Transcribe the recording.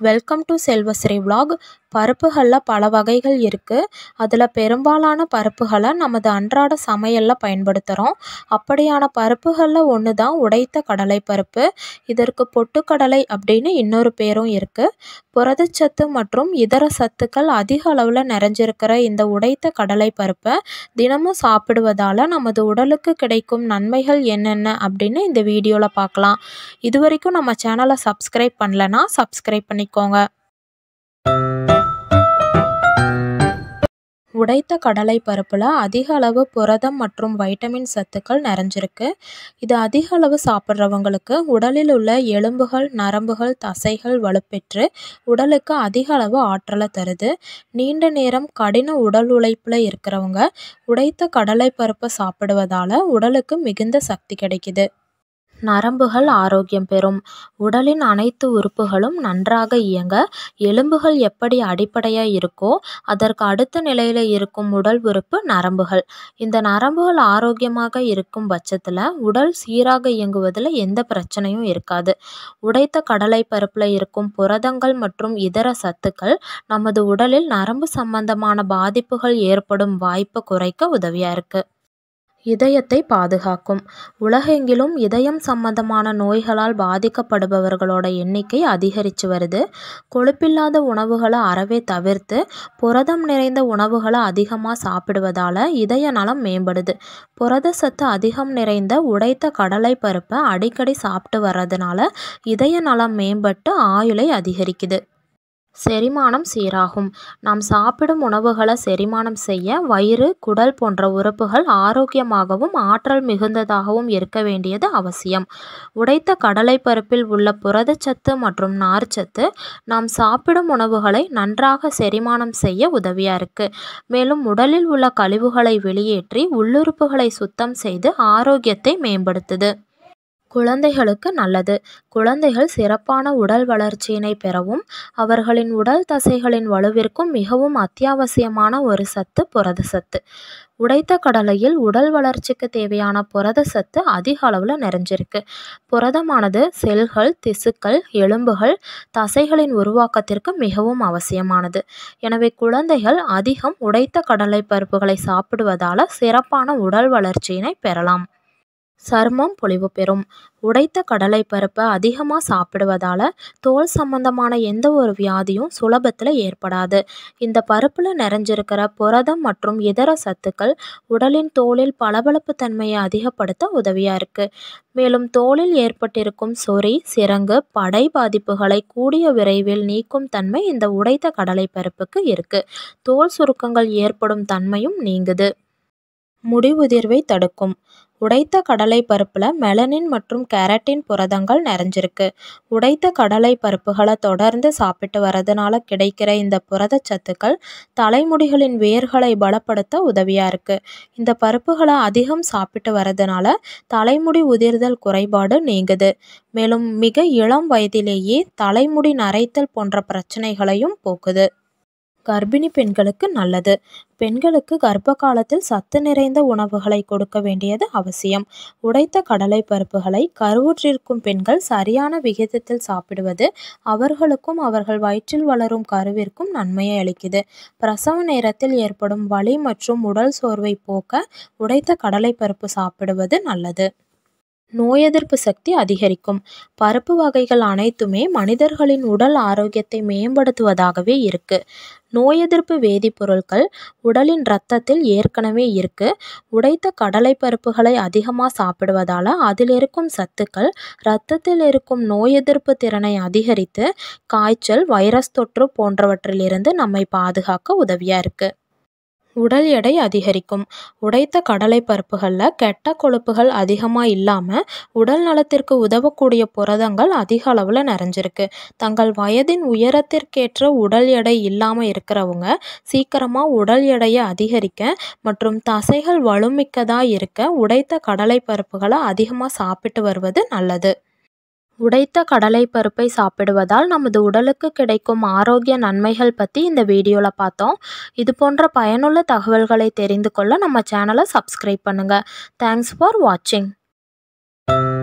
Welcome to Selvasri Vlog. பருப்புகளில் பல வகைகள் இருக்குது அதில் பெரும்பாலான பருப்புகளை நமது அன்றாட சமையலில் பயன்படுத்துகிறோம் அப்படியான பருப்புகளில் ஒன்று தான் உடைத்த கடலை பருப்பு இதற்கு பொட்டுக்கடலை அப்படின்னு இன்னொரு பேரும் இருக்குது புரதச்சத்து மற்றும் இதர சத்துக்கள் அதிக அளவில் நிறைஞ்சிருக்கிற இந்த உடைத்த கடலை பருப்பை தினமும் சாப்பிடுவதால் நமது உடலுக்கு கிடைக்கும் நன்மைகள் என்னென்ன அப்படின்னு இந்த வீடியோவில் பார்க்கலாம் இது வரைக்கும் நம்ம சேனலை சப்ஸ்கிரைப் பண்ணலன்னா சப்ஸ்கிரைப் பண்ணிக்கோங்க உடைத்த கடலை பருப்பில் அதிக அளவு புரதம் மற்றும் வைட்டமின் சத்துக்கள் நிறைஞ்சிருக்கு இது அதிக அளவு சாப்பிட்றவங்களுக்கு உடலில் உள்ள எலும்புகள் நரம்புகள் தசைகள் வலுப்பெற்று உடலுக்கு அதிக அளவு ஆற்றலை தருது நீண்ட நேரம் கடின உடல் உழைப்பில் இருக்கிறவங்க உடைத்த கடலை பருப்பை சாப்பிடுவதால் உடலுக்கு மிகுந்த சக்தி கிடைக்குது நரம்புகள் ஆரோக்கியம் பெறும் உடலின் அனைத்து உறுப்புகளும் நன்றாக இயங்க எலும்புகள் எப்படி அடிப்படையாக இருக்கோ அதற்கு அடுத்த நிலையில் இருக்கும் உடல் உறுப்பு நரம்புகள் இந்த நரம்புகள் ஆரோக்கியமாக இருக்கும் பட்சத்தில் உடல் சீராக இயங்குவதில் எந்த பிரச்சனையும் இருக்காது உடைத்த கடலை பருப்பில் இருக்கும் புரதங்கள் மற்றும் இதர சத்துக்கள் நமது உடலில் நரம்பு சம்பந்தமான பாதிப்புகள் ஏற்படும் வாய்ப்பை குறைக்க உதவியாக இருக்குது இதயத்தை பாதுகாக்கும் உலகெங்கிலும் இதயம் சம்பந்தமான நோய்களால் பாதிக்கப்படுபவர்களோட எண்ணிக்கை அதிகரித்து வருது கொழுப்பில்லாத உணவுகளை அறவே தவிர்த்து புரதம் நிறைந்த உணவுகளை அதிகமாக சாப்பிடுவதால் இதய நலம் மேம்படுது புரத சத்து அதிகம் நிறைந்த உடைத்த கடலை பருப்பை அடிக்கடி சாப்பிட்டு வர்றதுனால இதய நலம் மேம்பட்டு ஆயுளை அதிகரிக்குது செரிமானம் சீராகும் நாம் சாப்பிடும் உணவுகளை செரிமானம் செய்ய வயிறு குடல் போன்ற உறுப்புகள் ஆரோக்கியமாகவும் ஆற்றல் மிகுந்ததாகவும் இருக்க வேண்டியது அவசியம் உடைத்த கடலை பருப்பில் உள்ள புரதச்சத்து மற்றும் நார்ச்சத்து நாம் சாப்பிடும் உணவுகளை நன்றாக செரிமானம் செய்ய உதவியாக இருக்குது மேலும் உடலில் உள்ள கழிவுகளை வெளியேற்றி உள்ளுறுப்புகளை சுத்தம் செய்து ஆரோக்கியத்தை மேம்படுத்துது குழந்தைகளுக்கு நல்லது குழந்தைகள் சிறப்பான உடல் வளர்ச்சியினை பெறவும் அவர்களின் உடல் தசைகளின் வலுவிற்கும் மிகவும் அத்தியாவசியமான ஒரு சத்து புரத சத்து உடைத்த கடலையில் உடல் வளர்ச்சிக்கு தேவையான புரத சத்து அதிக அளவில் நிறைஞ்சிருக்கு புரதமானது செல்கள் திசுக்கள் எலும்புகள் தசைகளின் உருவாக்கத்திற்கு மிகவும் அவசியமானது எனவே குழந்தைகள் அதிகம் உடைத்த கடலை பருப்புகளை சாப்பிடுவதால் சிறப்பான உடல் வளர்ச்சியினை பெறலாம் சருமம் பொலிவு பெறும் உடைத்த கடலை பருப்பை அதிகமாக சாப்பிடுவதால் தோல் சம்பந்தமான எந்த ஒரு வியாதியும் சுலபத்தில் ஏற்படாது இந்த பருப்பில் நிறைஞ்சிருக்கிற புரதம் மற்றும் இதர சத்துக்கள் உடலின் தோலில் பளபளப்பு தன்மையை அதிகப்படுத்த உதவியாக இருக்குது மேலும் தோலில் ஏற்பட்டிருக்கும் சொறி சிறங்கு படை பாதிப்புகளை கூடிய விரைவில் நீக்கும் தன்மை இந்த உடைத்த கடலை பருப்புக்கு இருக்குது தோல் சுருக்கங்கள் ஏற்படும் தன்மையும் நீங்குது முடிவுதிர்வை தடுக்கும் உடைத்த கடலை பருப்பில் மெலனின் மற்றும் கேரட்டின் புரதங்கள் நிறைஞ்சிருக்கு உடைத்த கடலை பருப்புகளை தொடர்ந்து சாப்பிட்டு வரதுனால கிடைக்கிற இந்த புரதச்சத்துக்கள் தலைமுடிகளின் வேர்களை பலப்படுத்த உதவியாக இருக்குது இந்த பருப்புகளை அதிகம் சாப்பிட்டு வரதுனால தலைமுடி உதிர்தல் குறைபாடு நீங்குது மேலும் மிக இளம் வயதிலேயே தலைமுடி நரைத்தல் போன்ற பிரச்சனைகளையும் போக்குது கர்ப்பிணி பெண்களுக்கு நல்லது பெண்களுக்கு கர்ப்ப காலத்தில் சத்து நிறைந்த உணவுகளை கொடுக்க வேண்டியது அவசியம் உடைத்த கடலை பருப்புகளை கருவுற்றிருக்கும் பெண்கள் சரியான விகிதத்தில் சாப்பிடுவது அவர்களுக்கும் அவர்கள் வயிற்றில் வளரும் கருவிற்கும் நன்மையை அளிக்குது பிரசவ நேரத்தில் ஏற்படும் வலி மற்றும் உடல் சோர்வை போக்க உடைத்த கடலை பருப்பு சாப்பிடுவது நல்லது நோய் எதிர்ப்பு சக்தி அதிகரிக்கும் பருப்பு வகைகள் அனைத்துமே மனிதர்களின் உடல் ஆரோக்கியத்தை மேம்படுத்துவதாகவே இருக்கு நோய் எதிர்ப்பு வேதிப்பொருட்கள் உடலின் இரத்தத்தில் ஏற்கனவே இருக்கு உடைத்த கடலை பருப்புகளை அதிகமாக சாப்பிடுவதால் அதில் இருக்கும் சத்துக்கள் இரத்தத்தில் இருக்கும் நோய் எதிர்ப்பு திறனை அதிகரித்து காய்ச்சல் வைரஸ் தொற்று போன்றவற்றிலிருந்து நம்மை பாதுகாக்க உதவியாக இருக்குது உடல் எடை அதிகரிக்கும் உடைத்த கடலை பருப்புகளில் கெட்ட கொழுப்புகள் அதிகமாக இல்லாமல் உடல் நலத்திற்கு உதவக்கூடிய புரதங்கள் அதிக அளவில் நிறைஞ்சிருக்கு தங்கள் வயதின் உயரத்திற்கேற்ற உடல் எடை இல்லாமல் இருக்கிறவங்க சீக்கிரமாக உடல் எடையை அதிகரிக்க மற்றும் தசைகள் வலுமிக்கதாக இருக்க உடைத்த கடலை பருப்புகளை அதிகமாக சாப்பிட்டு வருவது நல்லது உடைத்த பருப்பை சாப்பிடுவதால் நமது உடலுக்கு கிடைக்கும் ஆரோக்கிய நன்மைகள் பற்றி இந்த வீடியோவில் பார்த்தோம் இது போன்ற பயனுள்ள தகவல்களை தெரிந்து கொள்ள நம்ம சேனலை சப்ஸ்கிரைப் பண்ணுங்கள் தேங்க்ஸ் ஃபார் வாட்சிங்